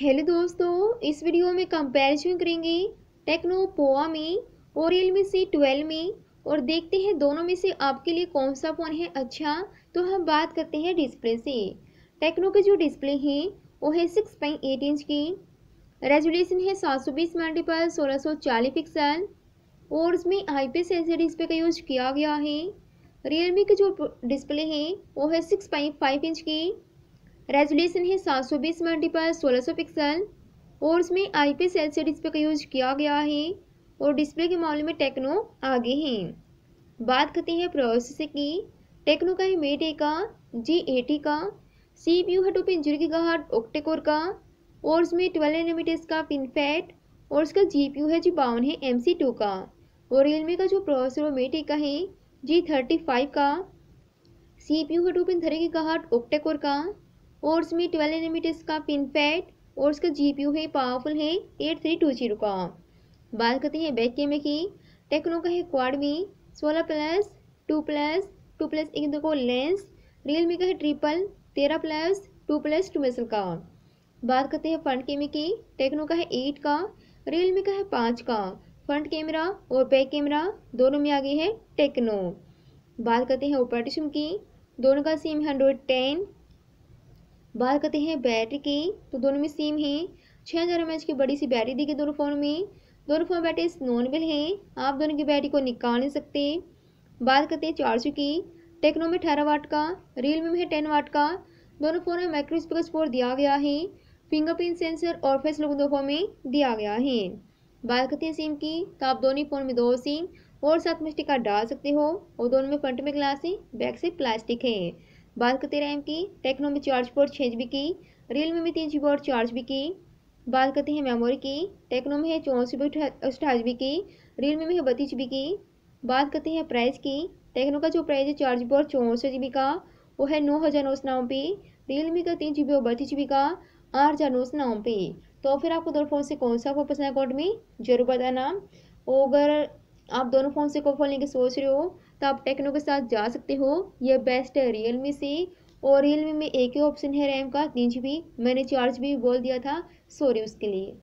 hello दोस्तों इस video में कंपैरिजन करेंगे टेक्नो पोआ में रियल मी से ट्वेल्व में और देखते हैं दोनों में से आपके लिए कौन सा फ़ोन है अच्छा तो हम बात करते हैं डिस्प्ले से टेक्नो के जो डिस्प्ले हैं वो है सिक्स पॉइंट एट इंच की रेजोल्यूशन है सात सौ बीस मल्टीपल सोलह सौ चालीस पिक्सल और उसमें आई पी सेंसर डिस्प्ले का यूज किया गया है रियलमी के जो डिस्प्ले हैं वो है सिक्स पॉइंट फाइव इंच की रेजोल्यूशन है सात सौ बीस मल्टीपल सोलह सौ पिक्सल और उसमें I P L C display का यूज किया गया है और डिस्प्ले के मामले में टेक्नो आगे हैं बात करते हैं प्रोसेसर की टेक्नो का है मेटे का जी एटी का सी पी यू है टू पिन जीरो की हट ऑक्टेकोर का और उसमें ट्वेल्व एनमीटर्स का फैट और उसका जी पी यू है जो बावन है एम सी टू का और रियलमी का जो प्रोसेसर वो मेटे का है जी थर्टी फाइव का सी पी यू है टू पिन थ्री की हट ऑक्टेकोर का ओट्स में ट्वेल्व एनिमिट का पिन फैट ओट्स का जी है पावरफुल है एट थ्री टू जीरो का बात करते हैं बैक कैमरे की टेक्नो का है क्वाड वी सोलह plus two plus two plus एक दो को लेंस रियल मी का है ट्रिपल तेरह प्लस टू प्लस टू मेसल का बात करते हैं फ्रंट कैमरे की टेक्नो का है एट का रियल मी का है पाँच का फ्रंट कैमरा और बैक कैमरा दोनों में आ गई है टेक्नो बात करते हैं ऑपरेटिव सिम की दोनों का सिम हंड्रेड टेन बात करते हैं बैटरी की तो दोनों में सेम है छः हज़ार एम की बड़ी सी बैटरी दी गई दोनों फ़ोन में दोनों फ़ोन बैटरी नॉनवेल हैं आप दोनों की बैटरी को निकाल नहीं सकते बात करते हैं चार्जर की टेक्नो में अठारह वाट का रियल में है टेन वाट का दोनों फ़ोन में माइक्रो स्पीकर सपोर्ट दिया गया है फिंगरप्रिंट सेंसर और फेस लोग दोनों फ़ोन में दिया गया है बात करते हैं सिम की तो आप दोनों फ़ोन में दो सिम और साथ में स्टिकर डाल सकते हो और दोनों में फ्रंट में ग्लास है बैक से प्लास्टिक है बात करते रैम की टेक्नो में चार्ज पोर्ट छः जी की रियल में तीन जी और चार्ज जी की बात करते हैं मेमोरी की टेक्नो में है चौंसठ जी बी अठारह जी की रियल में, में है बत्तीस जी की बात करते हैं प्राइस की टेक्नो का जो प्राइस है चार जी और चौंसठ जी का वो है नौ हज़ार नौ सौ रियल रियलमी का तीन जी और बत्तीस जी का आठ हज़ार नौ सौ नवानवे तो फिर आपको दोनों फोन से कौन सा फोन पसंद है अकाउंट में जरूर बताना और अगर आप दोनों फ़ोन से को खोलने की सोच रहे हो तो आप टेक्नो के साथ जा सकते हो यह बेस्ट है रियल मी से और रियल मी में एक ही ऑप्शन है रैम का तीन जी मैंने चार जी बोल दिया था सॉरी उसके लिए